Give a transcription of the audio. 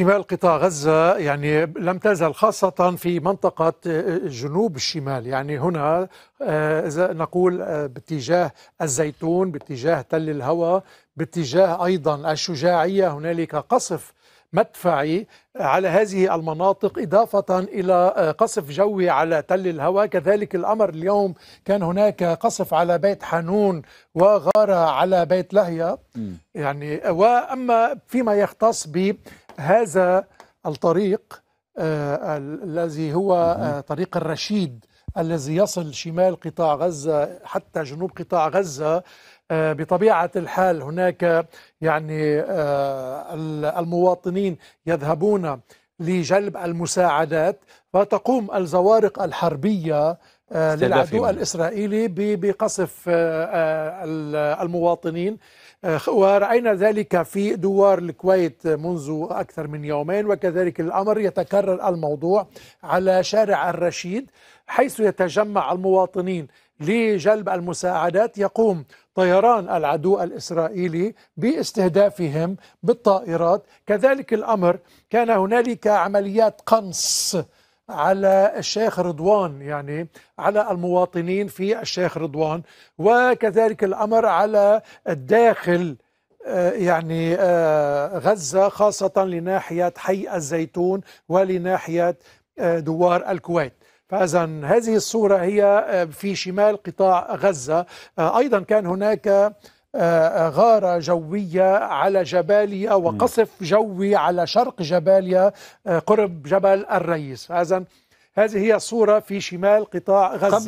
شمال قطاع غزة يعني لم تزل خاصة في منطقة آه، جنوب الشمال يعني هنا آه، إذا نقول آه، باتجاه الزيتون باتجاه تل الهوى باتجاه أيضا الشجاعية هنالك قصف مدفعي على هذه المناطق إضافة إلى آه، قصف جوي على تل الهوى كذلك الأمر اليوم كان هناك قصف على بيت حنون وغارة على بيت لهيا يعني وأما فيما يختص بهذا الطريق آه، الذي هو آه، طريق الرشيد الذي يصل شمال قطاع غزة حتى جنوب قطاع غزة آه، بطبيعة الحال هناك يعني آه، المواطنين يذهبون لجلب المساعدات فتقوم الزوارق الحربية آه، للعدو الإسرائيلي بقصف آه، المواطنين آه، ورأينا ذلك في دوار الكويت منذ أكثر من يومين وكذلك الأمر يتكرر الموضوع على شارع الرشيد حيث يتجمع المواطنين لجلب المساعدات يقوم طيران العدو الاسرائيلي باستهدافهم بالطائرات، كذلك الامر كان هنالك عمليات قنص على الشيخ رضوان يعني على المواطنين في الشيخ رضوان وكذلك الأمر على الداخل آه، يعني آه، غزة خاصة لناحية حي الزيتون ولناحية آه، دوار الكويت فإذا هذه الصورة هي في شمال قطاع غزة أيضا كان هناك آه، آه، غارة جوية على جباليا وقصف جوي على شرق جباليا آه، قرب جبل الرئيس هذا هذه هي الصورة في شمال قطاع غزة